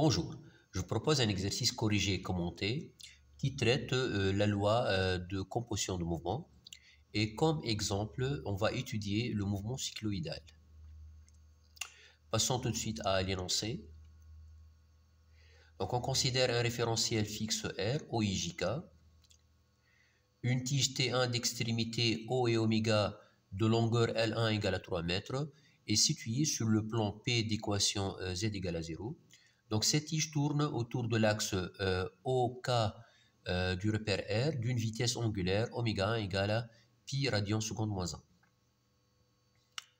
Bonjour, je propose un exercice corrigé et commenté qui traite euh, la loi euh, de composition de mouvement. Et comme exemple, on va étudier le mouvement cycloïdal. Passons tout de suite à l'énoncé. Donc on considère un référentiel fixe R, OIJK, une tige T1 d'extrémité O et ω de longueur L1 égale à 3 mètres est située sur le plan P d'équation euh, Z égale à 0. Donc cette tiges tourne autour de l'axe euh, OK euh, du repère R d'une vitesse angulaire ω 1 égale à pi radian seconde moins 1.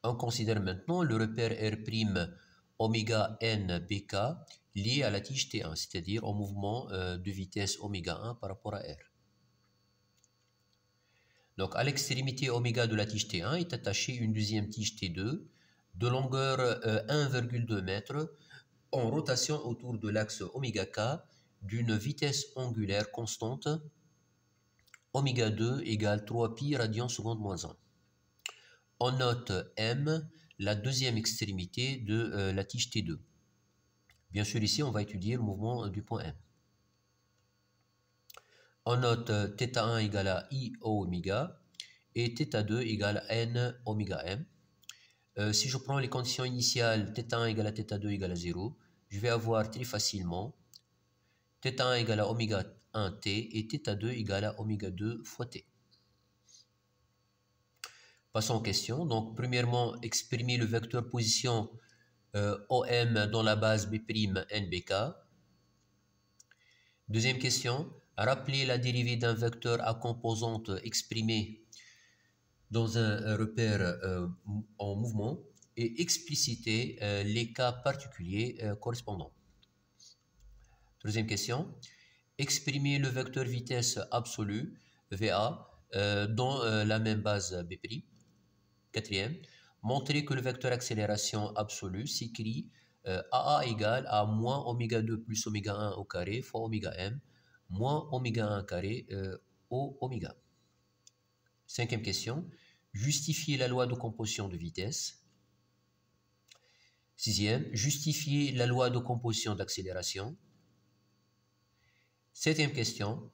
On considère maintenant le repère R' oméga n bk lié à la tige T1, c'est-à-dire au mouvement euh, de vitesse ω 1 par rapport à R. Donc à l'extrémité ω de la tige T1 est attachée une deuxième tige T2 de longueur 1,2 m en rotation autour de l'axe ωk d'une vitesse angulaire constante ω 2 égale 3pi radian seconde moins 1. On note M, la deuxième extrémité de euh, la tige T2. Bien sûr, ici, on va étudier le mouvement du point M. On note θ1 égale à I et θ2 égale à N oméga M. Euh, si je prends les conditions initiales, θ1 égale à θ2 égale à 0, je vais avoir très facilement θ1 égale à oméga 1t et θ2 égale à oméga 2 fois t. Passons aux questions. Donc, premièrement, exprimer le vecteur position euh, OM dans la base B'NBK. Deuxième question, rappeler la dérivée d'un vecteur à composante exprimée dans un repère euh, en mouvement et expliciter euh, les cas particuliers euh, correspondants. Troisième question, exprimer le vecteur vitesse absolue VA dans la même base B'. Quatrième, montrer que le vecteur accélération absolue s'écrit AA égale à moins oméga 2 plus oméga 1 au carré fois oméga m moins oméga 1 carré au oméga. Cinquième question, justifier la loi de composition de vitesse. Sixième, justifier la loi de composition d'accélération. Septième question,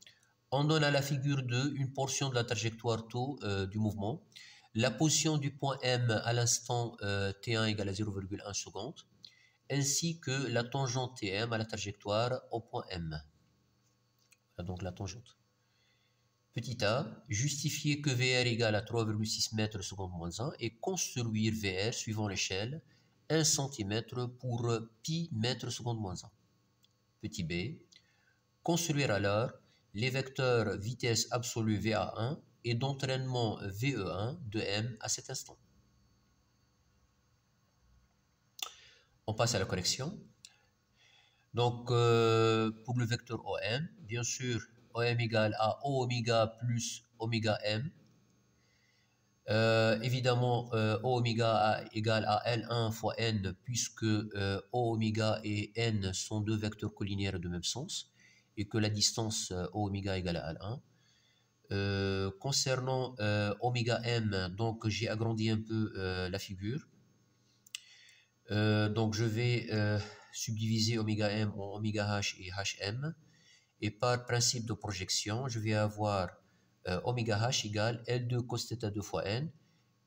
on donne à la figure 2 une portion de la trajectoire taux euh, du mouvement, la position du point M à l'instant euh, T1 égale à 0,1 seconde, ainsi que la tangente Tm à la trajectoire au point M. Voilà donc la tangente. Petit a, justifier que VR égale à 3,6 mètres seconde moins 1 et construire VR suivant l'échelle 1 cm pour pi mètres seconde moins 1. Petit b, construire alors les vecteurs vitesse absolue VA1 et d'entraînement VE1 de M à cet instant. On passe à la correction. Donc, euh, pour le vecteur OM, bien sûr, OM égale à O oméga plus oméga M. Euh, évidemment, euh, égale à L1 fois N, puisque euh, O et N sont deux vecteurs collinaires de même sens, et que la distance O oméga égale à L1. concernant oméga M, donc j'ai agrandi un peu la figure. donc je vais subdiviser oméga M en oméga H et HM. Et par principe de projection, je vais avoir ΩH euh, h égale L2 cosθ 2 fois n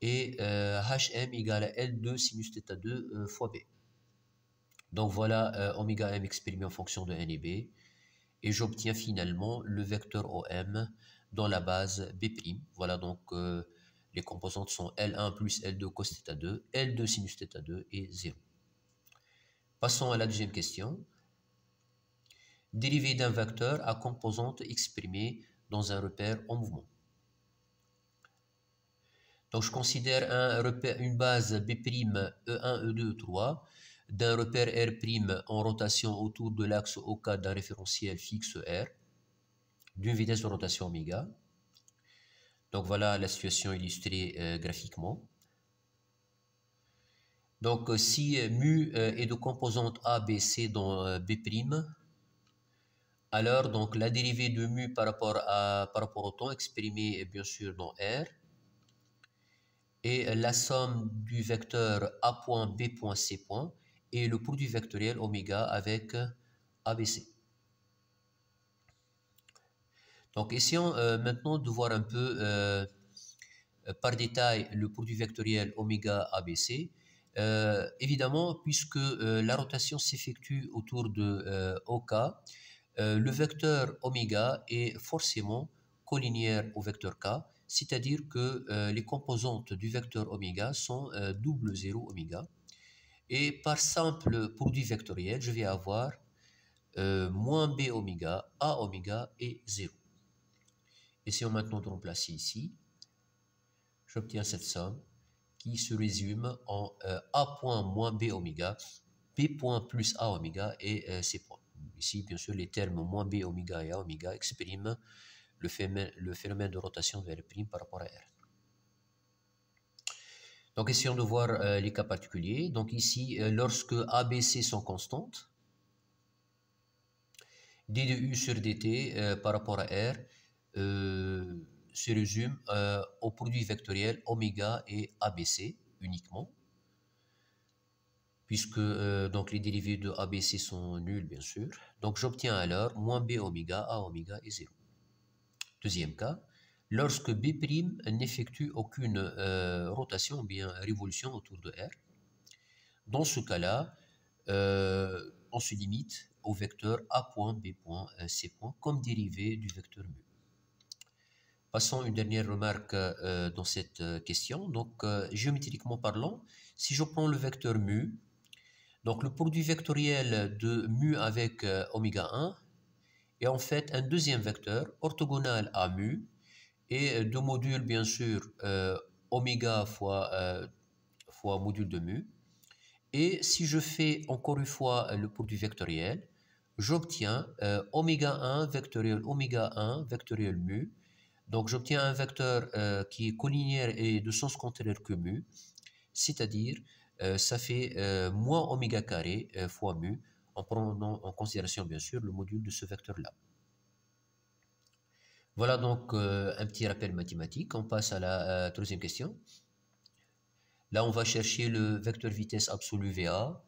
et Hm égale L2 sinus 2 euh, fois b. Donc voilà ΩM m exprimé en fonction de n et b. Et j'obtiens finalement le vecteur OM dans la base b'. Voilà donc les composantes sont L1 plus L2 cosθ 2, L2 sinus 2 et 0. Passons à la deuxième question dérivée d'un vecteur à composante exprimées dans un repère en mouvement. Donc je considère un repère, une base B', E1, E2, E3 d'un repère R' en rotation autour de l'axe OK d'un référentiel fixe R d'une vitesse de rotation ω. Donc voilà la situation illustrée euh, graphiquement. Donc si mu euh, est de composante A, B, C dans euh, B', alors, donc, la dérivée de mu par rapport, au temps exprimé bien sûr dans R. Et la somme du vecteur A point, B C point et le produit vectoriel oméga avec ABC. Donc, essayons euh, maintenant de voir un peu euh, par détail le produit vectoriel oméga ABC. Euh, évidemment, puisque la rotation s'effectue autour de OK, euh, le vecteur oméga est forcément collinéaire au vecteur k, c'est-à-dire que euh, les composantes du vecteur oméga sont euh, double 0 oméga. Et par simple produit vectoriel, je vais avoir moins b oméga, a oméga et 0. Essayons maintenant de remplacer ici. J'obtiens cette somme qui se résume en a point moins b oméga, b point plus a oméga et c point. Ici, bien sûr, les termes moins B oméga et A oméga expriment le phénomène, de rotation de R' par rapport à R. Donc, essayons de voir euh, les cas particuliers. Donc, ici, euh, lorsque A, B, C sont constantes, D de U sur DT euh, par rapport à R se résume au produit vectoriel oméga et ABC uniquement puisque euh, donc les dérivés de ABC sont nuls, bien sûr. Donc j'obtiens alors moins B oméga, A oméga est 0. Deuxième cas, lorsque B' n'effectue aucune euh, rotation rotation, bien révolution autour de R, dans ce cas-là, euh, on se limite au vecteur A point, B point, C point, comme dérivé du vecteur mu. Passons une dernière remarque dans cette question. Donc, géométriquement parlant, si je prends le vecteur mu, donc le produit vectoriel de mu avec omega euh, oméga 1 est en fait un deuxième vecteur orthogonal à mu et euh, deux modules bien sûr omega euh, oméga fois, module de mu. Et si je fais encore une fois le produit vectoriel, j'obtiens oméga 1 vectoriel oméga 1 vectoriel mu. Donc j'obtiens un vecteur qui est collinéaire et de sens contraire que mu, c'est-à-dire euh, ça fait euh, moins oméga carré euh, fois mu, en prenant en considération bien sûr le module de ce vecteur-là. Voilà donc un petit rappel mathématique. On passe à la troisième question. Là, on va chercher le vecteur vitesse absolue VA.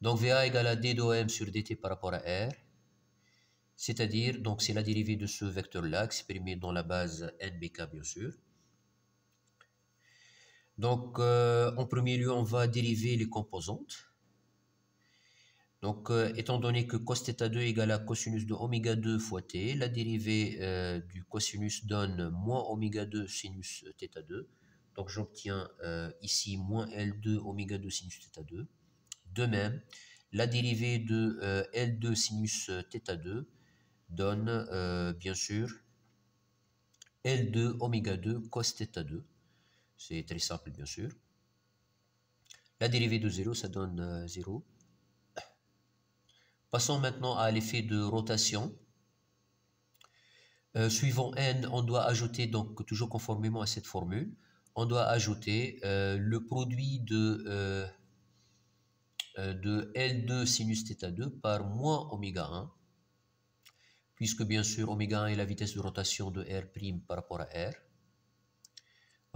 Donc VA égale à D m sur DT par rapport à R. C'est-à-dire, donc c'est la dérivée de ce vecteur-là, exprimée dans la base NBK bien sûr. Donc, euh, en premier lieu, on va dériver les composantes. Donc, euh, étant donné que cosθ 2 égale à cosinus de oméga 2 fois t, la dérivée euh, du cosinus donne moins ω 2 sinus 2. Donc, j'obtiens ici moins L2 ω 2 sinus θ 2. De même, la dérivée de L2 sinus 2 donne, bien sûr, L2 ω 2 cosθ 2. C'est très simple, bien sûr. La dérivée de 0, ça donne 0. Euh, Passons maintenant à l'effet de rotation. Euh, suivant n, on doit ajouter, donc toujours conformément à cette formule, on doit ajouter euh, le produit de, de L2 sinus 2 par moins oméga 1, puisque bien sûr oméga 1 est la vitesse de rotation de R' par rapport à R.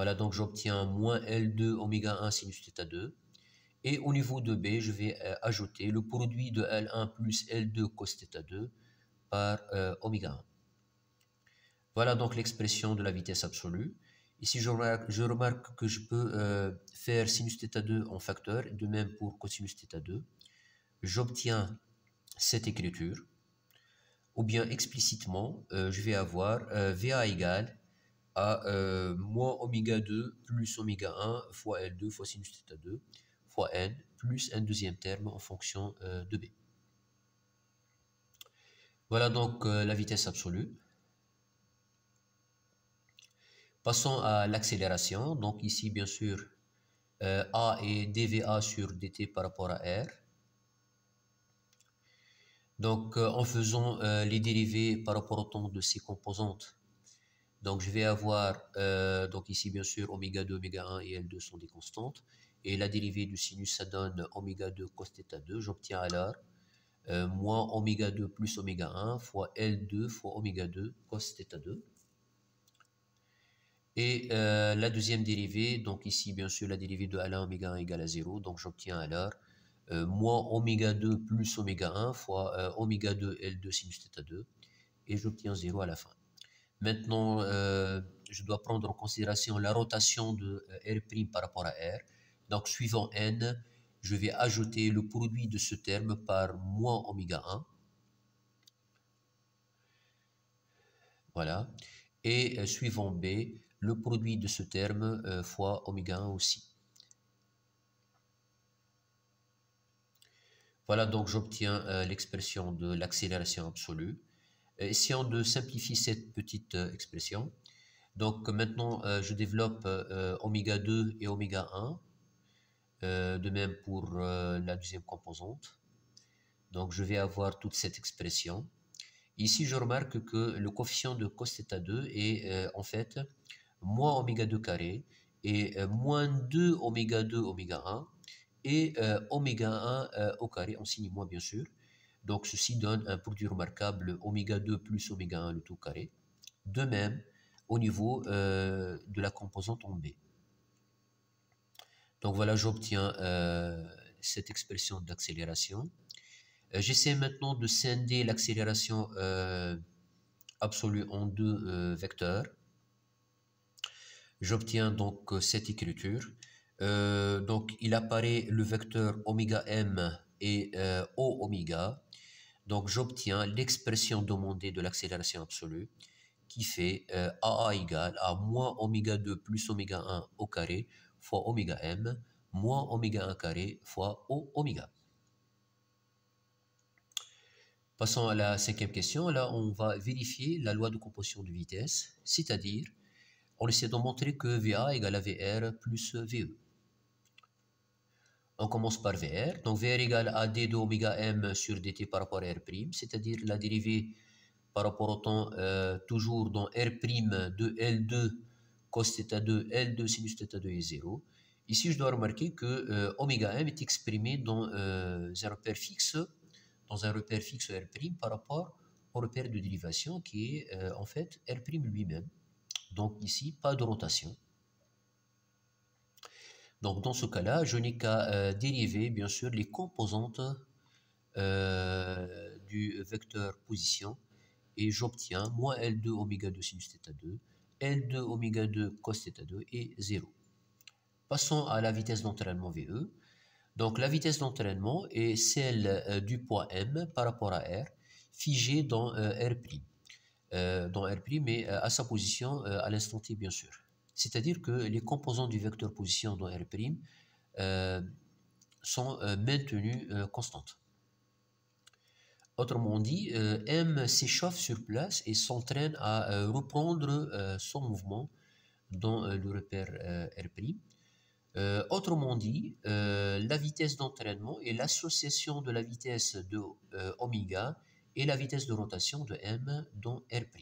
Voilà, donc j'obtiens moins L2 oméga 1 sinus 2. Et au niveau de B, je vais euh, ajouter le produit de L1 plus L2 cos 2 par euh, oméga 1. Voilà donc l'expression de la vitesse absolue. Ici, je remarque, que je peux euh, faire sinus 2 en facteur, de même pour cosinus θ 2. J'obtiens cette écriture. Ou bien explicitement, je vais avoir VA égale à euh, moins oméga 2 plus oméga 1 fois L2 fois sinus 2 fois N plus un deuxième terme en fonction euh, de B. Voilà donc euh, la vitesse absolue. Passons à l'accélération. Donc ici, bien sûr, A est dVA sur dt par rapport à R. Donc en faisant les dérivés par rapport au temps de ces composantes, donc je vais avoir, euh, donc ici bien sûr, oméga 2, oméga 1 et L2 sont des constantes. Et la dérivée du sinus, ça donne oméga 2 cos 2. J'obtiens alors euh, moins oméga 2 plus oméga 1 fois L2 fois oméga 2 cos 2. Et euh, la deuxième dérivée, donc ici bien sûr la dérivée de L1 oméga 1 égale à 0. Donc j'obtiens alors moins oméga 2 plus oméga 1 fois oméga 2 L2 sinus θ 2. Et j'obtiens 0 à la fin. Maintenant, euh, je dois prendre en considération la rotation de euh, R' par rapport à R. Donc, suivant N, je vais ajouter le produit de ce terme par moins oméga 1. Voilà. Et euh, suivant B, le produit de ce terme fois oméga 1 aussi. Voilà, donc j'obtiens l'expression de l'accélération absolue. Euh, essayons de simplifier cette petite euh, expression. Donc maintenant, euh, je développe oméga 2 et oméga 1. de même pour la deuxième composante. Donc je vais avoir toute cette expression. Ici, je remarque que le coefficient de cos 2 est en fait moins oméga 2 carré et moins 2 oméga 2 oméga 1 et oméga 1 au carré en signe moins bien sûr. Donc ceci donne un produit remarquable oméga 2 plus oméga 1 le tout carré. De même au niveau euh, de la composante en B. Donc voilà, j'obtiens euh, cette expression d'accélération. Euh, j'essaie maintenant de scinder l'accélération absolue en deux vecteurs. J'obtiens donc cette écriture. donc il apparaît le vecteur oméga m et O oméga donc j'obtiens l'expression demandée de l'accélération absolue qui fait AA euh, égale à moins oméga 2 plus oméga 1 au carré fois oméga m moins oméga 1 carré fois O oméga. Passons à la cinquième question. Là, on va vérifier la loi de composition de vitesse, c'est-à-dire on essaie de montrer que VA égale à VR plus VE. On commence par VR. Donc VR égale à d de oméga m sur dt par rapport à r c'est-à-dire la dérivée par rapport au temps euh, toujours dans r de L2 cos 2 L2 sinus θ2 est 0. Ici, je dois remarquer que ωm euh, m est exprimé dans euh, un repère fixe, dans un repère fixe r par rapport au repère de dérivation qui est en fait r lui-même. Donc ici, pas de rotation. Donc dans ce cas-là, je n'ai qu'à euh, dériver bien sûr les composantes euh, du vecteur position et j'obtiens moins L2 oméga 2 sinus 2, L2 oméga 2 cos 2 et 0. Passons à la vitesse d'entraînement VE. Donc la vitesse d'entraînement est celle euh, du point M par rapport à R figée dans R'. dans R' mais à sa position à l'instant T bien sûr c'est-à-dire que les composants du vecteur position dans R' euh, sont euh, maintenus euh, constantes. Autrement dit, M s'échauffe sur place et s'entraîne à reprendre son mouvement dans le repère R'. autrement dit, la vitesse d'entraînement est l'association de la vitesse de euh, et la vitesse de rotation de m dans R'.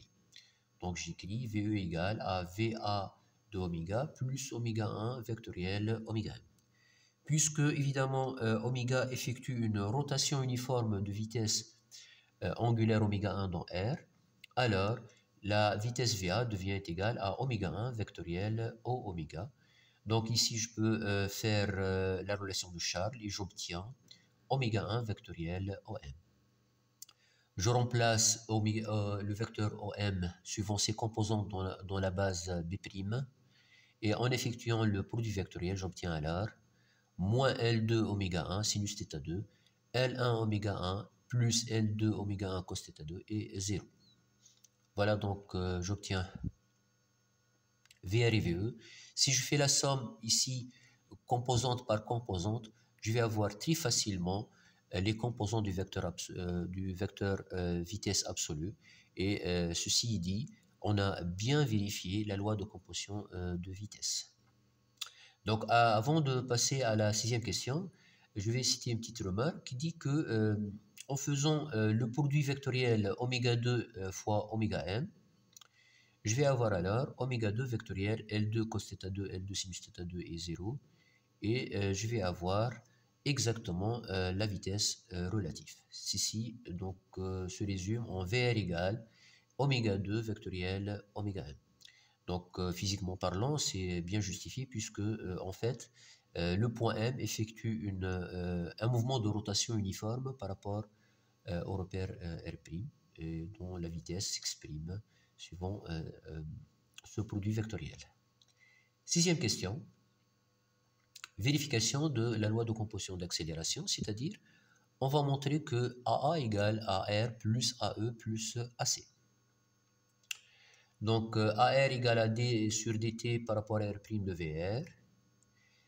Donc j'écris VE égale à VA de oméga plus oméga 1 vectoriel oméga Puisque, évidemment, euh, oméga effectue une rotation uniforme de vitesse euh, angulaire oméga 1 dans R, alors la vitesse VA devient égale à oméga 1 vectoriel O oméga. Donc ici, je peux euh, faire la relation de Charles et j'obtiens oméga 1 vectoriel OM. Je remplace le vecteur OM suivant ses composantes dans la, dans la base B', et en effectuant le produit vectoriel, j'obtiens alors moins L2 oméga 1 sinus 2, L1 oméga 1 plus L2 oméga 1 cos θ 2 et 0. Voilà donc euh, VR et VE. Si je fais la somme ici, composante par composante, je vais avoir très facilement euh, les composants du vecteur, euh, du vecteur vitesse absolue. Et ceci dit, on a bien vérifié la loi de composition euh, de vitesse. Donc euh, avant de passer à la sixième question, je vais citer une petite remarque qui dit que euh, en faisant le produit vectoriel ω 2 fois oméga je vais avoir alors oméga 2 vectoriel L2 cos θ 2, L2 sinθ 2 et 0, et je vais avoir exactement la vitesse relative. Ceci donc, se résume en VR égale oméga 2 vectoriel oméga 1. Donc euh, physiquement parlant, c'est bien justifié puisque euh, en fait euh, le point M effectue un mouvement de rotation uniforme par rapport au repère R', dont la vitesse s'exprime suivant ce produit vectoriel. Sixième question, vérification de la loi de composition d'accélération, c'est-à-dire on va montrer que AA égale r plus AE plus AC. Donc euh, AR égale à D sur DT par rapport à R' de VR.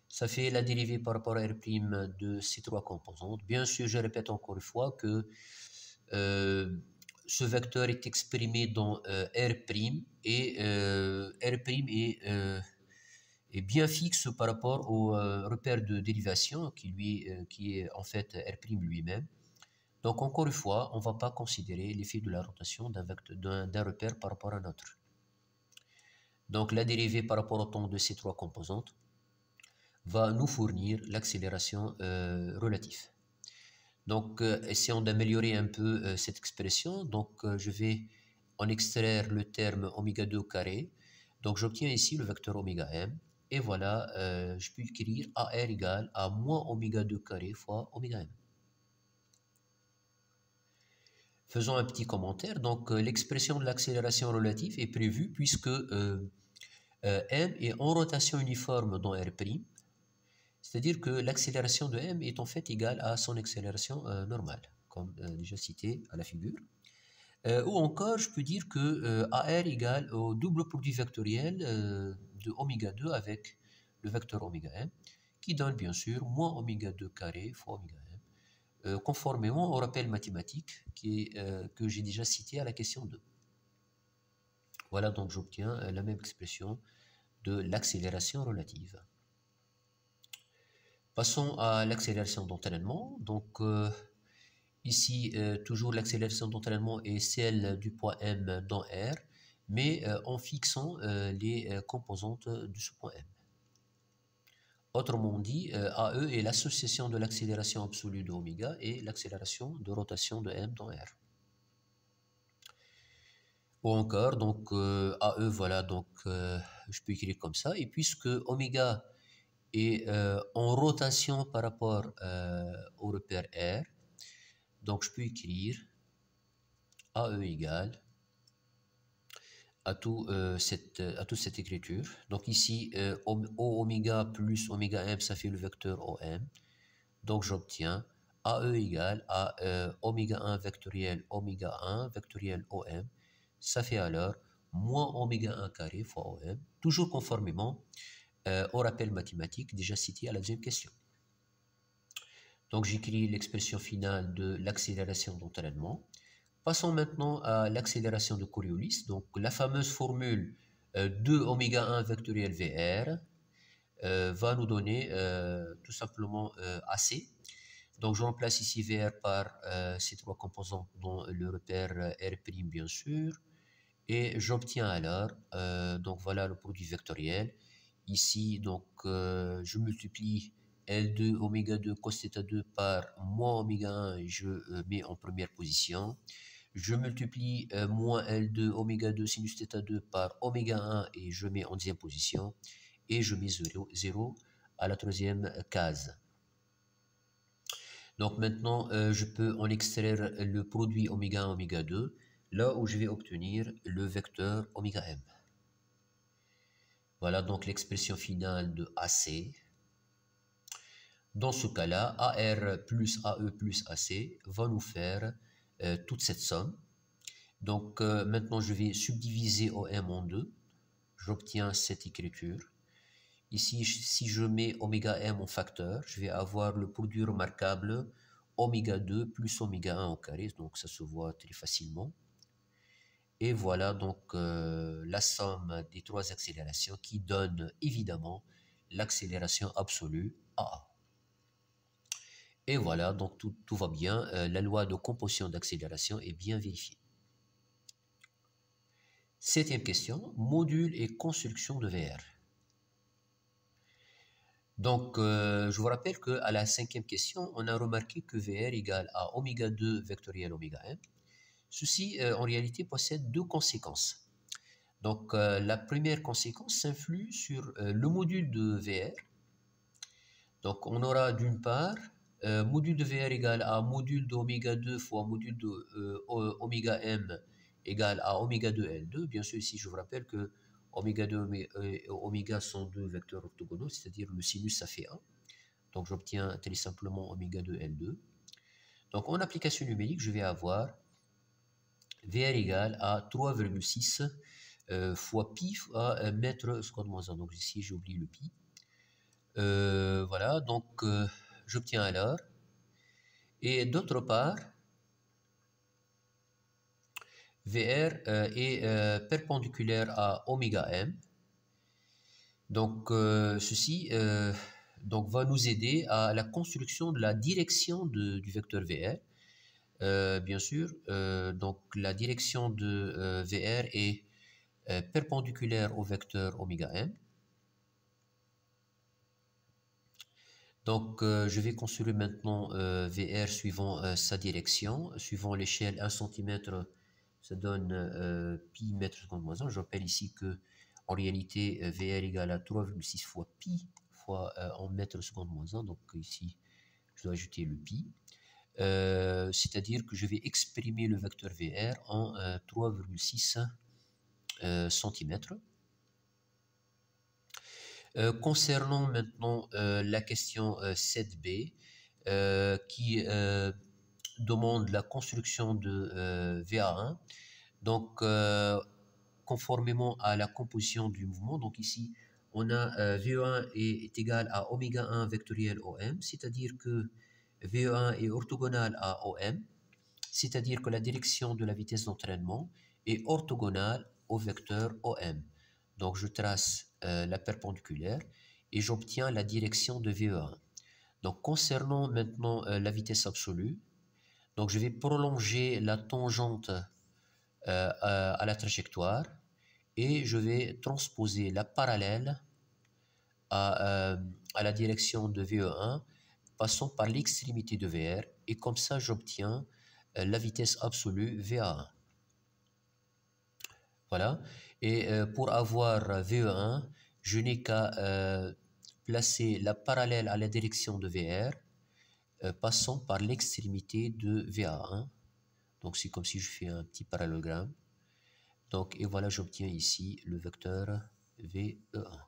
Ça fait la dérivée par rapport à R' de ces trois composantes. Bien sûr, je répète encore une fois que euh, ce vecteur est exprimé dans euh, R' et R' est, bien fixe par rapport au repère de dérivation qui, lui, qui est en fait R' lui-même. Donc encore une fois, on ne va pas considérer l'effet de la rotation d'un repère par rapport à un autre. Donc la dérivée par rapport au temps de ces trois composantes va nous fournir l'accélération euh, relative. Donc euh, essayons d'améliorer un peu euh, cette expression. Donc je vais en extraire le terme oméga 2 carré. Donc j'obtiens ici le vecteur oméga m. Et voilà, je peux écrire AR égale à moins oméga 2 carré fois oméga m. Faisons un petit commentaire. Donc l'expression de l'accélération relative est prévue puisque... Euh, m est en rotation uniforme dans R', c'est-à-dire que l'accélération de m est en fait égale à son accélération euh, normale, comme euh, déjà cité à la figure. ou encore, je peux dire que AR égale au double produit vectoriel de oméga 2 avec le vecteur oméga M, qui donne bien sûr moins oméga 2 carré fois oméga M, conformément au rappel mathématique qui que j'ai déjà cité à la question 2. Voilà, donc j'obtiens euh, la même expression de l'accélération relative. Passons à l'accélération d'entraînement. Donc euh, ici, euh, toujours l'accélération d'entraînement est celle du point M dans R, mais en fixant les composantes de ce point M. Autrement dit, AE est l'association de l'accélération absolue de ω et l'accélération de rotation de M dans R ou encore donc AE euh, voilà donc euh, je peux écrire comme ça et puisque oméga est euh, en rotation par rapport au repère R donc je peux écrire AE égale à tout cette à toute cette écriture donc ici O oméga plus oméga M ça fait le vecteur OM donc j'obtiens AE égale à oméga 1 vectoriel oméga 1 vectoriel OM ça fait alors moins oméga 1 carré fois OM, toujours conformément euh, au rappel mathématique déjà cité à la deuxième question. Donc j'écris l'expression finale de l'accélération d'entraînement. Passons maintenant à l'accélération de Coriolis, donc la fameuse formule 2 euh, oméga 1 vectoriel VR euh, va nous donner tout simplement AC. Donc je remplace ici VR par ces trois composantes dont le repère R' bien sûr et j'obtiens alors euh, donc voilà le produit vectoriel ici donc euh, je multiplie L2 oméga 2 cosθ 2 par moins oméga 1 je euh, mets en première position je multiplie moins L2 oméga 2 sinus theta 2 par oméga 1 et je mets en deuxième position et je mets 0, 0 à la troisième case donc maintenant je peux en extraire le produit oméga 1 oméga 2 là où je vais obtenir le vecteur oméga m. Voilà donc l'expression finale de AC. Dans ce cas-là, AR plus AE plus AC va nous faire euh, toute cette somme. Donc euh, maintenant, je vais subdiviser OM en deux. J'obtiens cette écriture. Ici, si je mets oméga m en facteur, je vais avoir le produit remarquable oméga 2 plus oméga 1 au carré. Donc ça se voit très facilement. Et voilà donc euh, la somme des trois accélérations qui donne évidemment l'accélération absolue AA. Et voilà, donc tout, va bien. Euh, la loi de composition d'accélération est bien vérifiée. Septième question, module et construction de VR. Donc, euh, je vous rappelle qu'à la cinquième question, on a remarqué que VR égale à oméga 2 vectoriel oméga 1 Ceci, euh, en réalité, possède deux conséquences. Donc, euh, la première conséquence s'influe sur euh, le module de VR. Donc, on aura d'une part module de VR égal à module d'oméga 2 fois module de M égale à oméga 2 L2. Bien sûr, ici, je vous rappelle que oméga 2 et oméga sont deux vecteurs orthogonaux, c'est-à-dire le sinus, ça fait 1. Donc, j'obtiens très simplement oméga 2 L2. Donc, en application numérique, je vais avoir VR égale à 3,6 euh, fois pi à 1 euh, mètre seconde moins 1. Donc ici, j'ai oublié le pi. Euh, voilà, donc j'obtiens alors. Et d'autre part, VR est perpendiculaire à oméga m. Donc ceci donc, va nous aider à la construction de la direction du vecteur VR. Euh, bien sûr. Euh, donc la direction de euh, VR est perpendiculaire au vecteur oméga m. Donc, je vais construire maintenant VR suivant sa direction, suivant l'échelle 1 cm, ça donne pi mètre seconde moins 1. Je rappelle ici que, en réalité, VR égal à 3,6 fois pi fois en mètre seconde moins 1. Donc, ici, je dois ajouter le pi. Euh, c'est-à-dire que je vais exprimer le vecteur VR en 3,6 euh, euh, cm. concernant maintenant la question 7b qui demande la construction de VA1, donc conformément à la composition du mouvement, donc ici on a v 1 est, égal à oméga 1 vectoriel OM, c'est-à-dire que ve 1 est orthogonal à OM, c'est-à-dire que la direction de la vitesse d'entraînement est orthogonale au vecteur OM. Donc je trace euh, la perpendiculaire et j'obtiens la direction de VE1. Donc concernant maintenant euh, la vitesse absolue, donc je vais prolonger la tangente euh, à, la trajectoire et je vais transposer la parallèle à, à la direction de VE1 passant par l'extrémité de VR et comme ça j'obtiens euh, la vitesse absolue VA1. Voilà. Et euh, pour avoir VE1, je n'ai qu'à euh, placer la parallèle à la direction de VR, passant par l'extrémité de VA1. Donc c'est comme si je fais un petit parallélogramme. Donc et voilà, j'obtiens ici le vecteur VE1.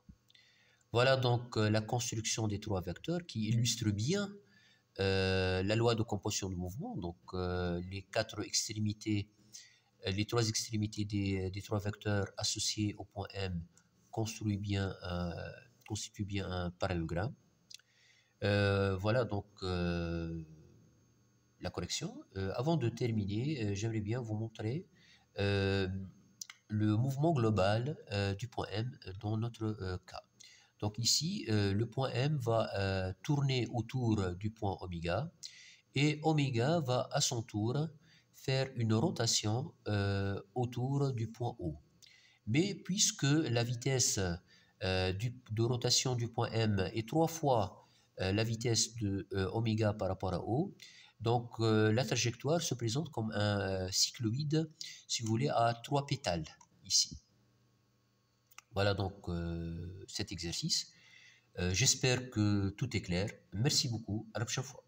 Voilà donc euh, la construction des trois vecteurs qui illustre bien euh, la loi de composition de mouvement, donc euh, les quatre extrémités, les trois extrémités des, trois vecteurs associés au point M bien, constituent bien un parallélogramme. voilà donc la correction. avant de terminer, j'aimerais bien vous montrer le mouvement global du point M dans notre cas. Donc ici, euh, le point M va euh, tourner autour du point oméga et oméga va à son tour faire une rotation euh, autour du point O. Mais puisque la vitesse de rotation du point M est trois fois la vitesse de oméga par rapport à O, donc la trajectoire se présente comme un cycloïde, si vous voulez, à trois pétales ici. Voilà donc euh, cet exercice. Euh, j'espère que tout est clair. Merci beaucoup. À la prochaine fois.